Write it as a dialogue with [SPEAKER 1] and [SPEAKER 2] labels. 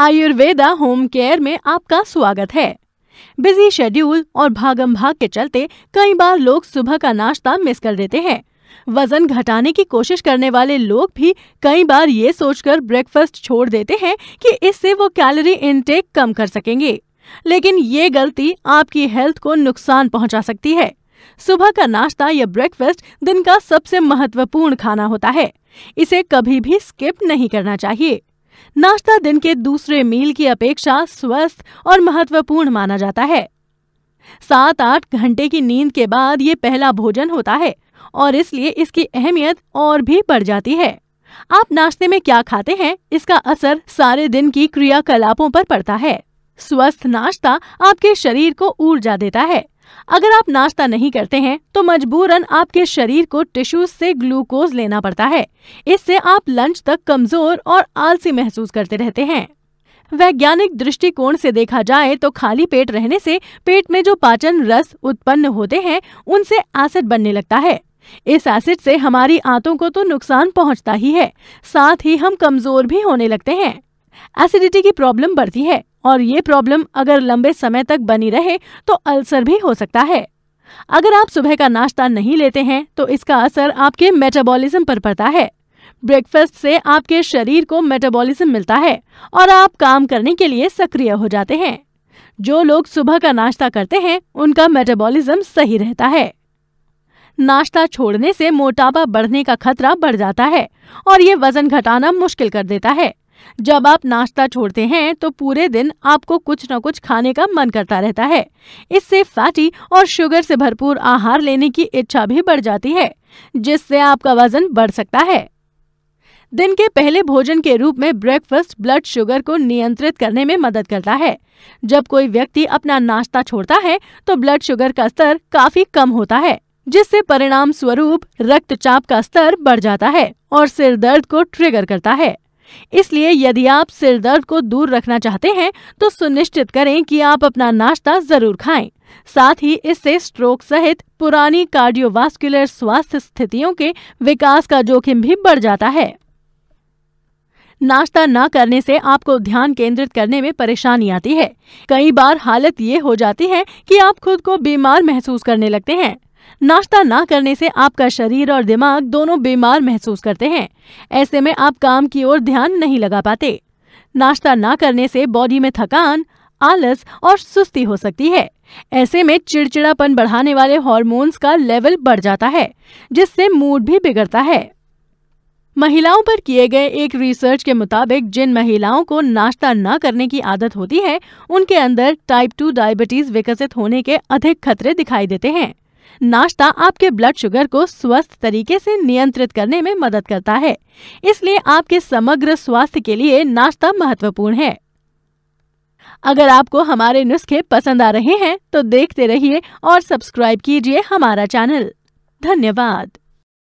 [SPEAKER 1] Ayurveda home care में आपका स्वागत है बिजी शेड्यूल और भागम भाग के चलते कई बार लोग सुबह का नाश्ता मिस कर देते हैं वजन घटाने की कोशिश करने वाले लोग भी कई बार ये सोचकर ब्रेकफास्ट छोड़ देते हैं कि इससे वो कैलोरी इनटेक कम कर सकेंगे लेकिन ये गलती आपकी हेल्थ को नुकसान पहुंचा सकती है सुबह का नाश्ता या ब्रेकफास्ट दिन का सबसे महत्वपूर्ण खाना होता है इसे कभी भी स्किप नहीं करना चाहिए नाश्ता दिन के दूसरे मील की अपेक्षा स्वस्थ और महत्वपूर्ण माना जाता है सात आठ घंटे की नींद के बाद ये पहला भोजन होता है और इसलिए इसकी अहमियत और भी बढ़ जाती है आप नाश्ते में क्या खाते हैं इसका असर सारे दिन की क्रियाकलापों पर पड़ता है स्वस्थ नाश्ता आपके शरीर को ऊर्जा देता है अगर आप नाश्ता नहीं करते हैं तो मजबूरन आपके शरीर को टिश्यूज से ग्लूकोज लेना पड़ता है इससे आप लंच तक कमजोर और आलसी महसूस करते रहते हैं वैज्ञानिक दृष्टिकोण से देखा जाए तो खाली पेट रहने से पेट में जो पाचन रस उत्पन्न होते हैं उनसे एसिड बनने लगता है इस एसिड से हमारी आंतों को तो नुकसान पहुंचता ही है साथ ही हम कमजोर भी होने लगते हैं एसिडिटी की प्रॉब्लम बढ़ती है और ये प्रॉब्लम अगर लंबे समय तक बनी रहे तो अल्सर भी हो सकता है अगर आप सुबह का नाश्ता नहीं लेते हैं तो इसका असर आपके मेटाबॉलिज्म पर पड़ता है ब्रेकफास्ट से आपके शरीर को मेटाबॉलिज्म मिलता है और आप काम करने के लिए सक्रिय हो जाते हैं जो लोग सुबह का नाश्ता करते हैं उनका मेटाबॉलिज्म सही रहता है नाश्ता छोड़ने से मोटापा बढ़ने का खतरा बढ़ जाता है और ये वजन घटाना मुश्किल कर देता है जब आप नाश्ता छोड़ते हैं तो पूरे दिन आपको कुछ न कुछ खाने का मन करता रहता है इससे फैटी और शुगर से भरपूर आहार लेने की इच्छा भी बढ़ जाती है जिससे आपका वजन बढ़ सकता है दिन के पहले भोजन के रूप में ब्रेकफास्ट ब्लड शुगर को नियंत्रित करने में मदद करता है जब कोई व्यक्ति अपना नाश्ता छोड़ता है तो ब्लड शुगर का स्तर काफी कम होता है जिससे परिणाम स्वरूप रक्तचाप का स्तर बढ़ जाता है और सिर दर्द को ट्रिगर करता है इसलिए यदि आप सिर दर्द को दूर रखना चाहते हैं तो सुनिश्चित करें कि आप अपना नाश्ता जरूर खाएं। साथ ही इससे स्ट्रोक सहित पुरानी कार्डियोवास्कुलर स्वास्थ्य स्थितियों के विकास का जोखिम भी बढ़ जाता है नाश्ता ना करने से आपको ध्यान केंद्रित करने में परेशानी आती है कई बार हालत ये हो जाती है कि आप खुद को बीमार महसूस करने लगते हैं नाश्ता ना करने से आपका शरीर और दिमाग दोनों बीमार महसूस करते हैं ऐसे में आप काम की ओर ध्यान नहीं लगा पाते नाश्ता ना करने से बॉडी में थकान आलस और सुस्ती हो सकती है ऐसे में चिड़चिड़ापन बढ़ाने वाले हॉर्मोन्स का लेवल बढ़ जाता है जिससे मूड भी बिगड़ता है महिलाओं पर किए गए एक रिसर्च के मुताबिक जिन महिलाओं को नाश्ता न करने की आदत होती है उनके अंदर टाइप टू डायबिटीज विकसित होने के अधिक खतरे दिखाई देते हैं नाश्ता आपके ब्लड शुगर को स्वस्थ तरीके से नियंत्रित करने में मदद करता है इसलिए आपके समग्र स्वास्थ्य के लिए नाश्ता महत्वपूर्ण है अगर आपको हमारे नुस्खे पसंद आ रहे हैं तो देखते रहिए और सब्सक्राइब कीजिए हमारा चैनल धन्यवाद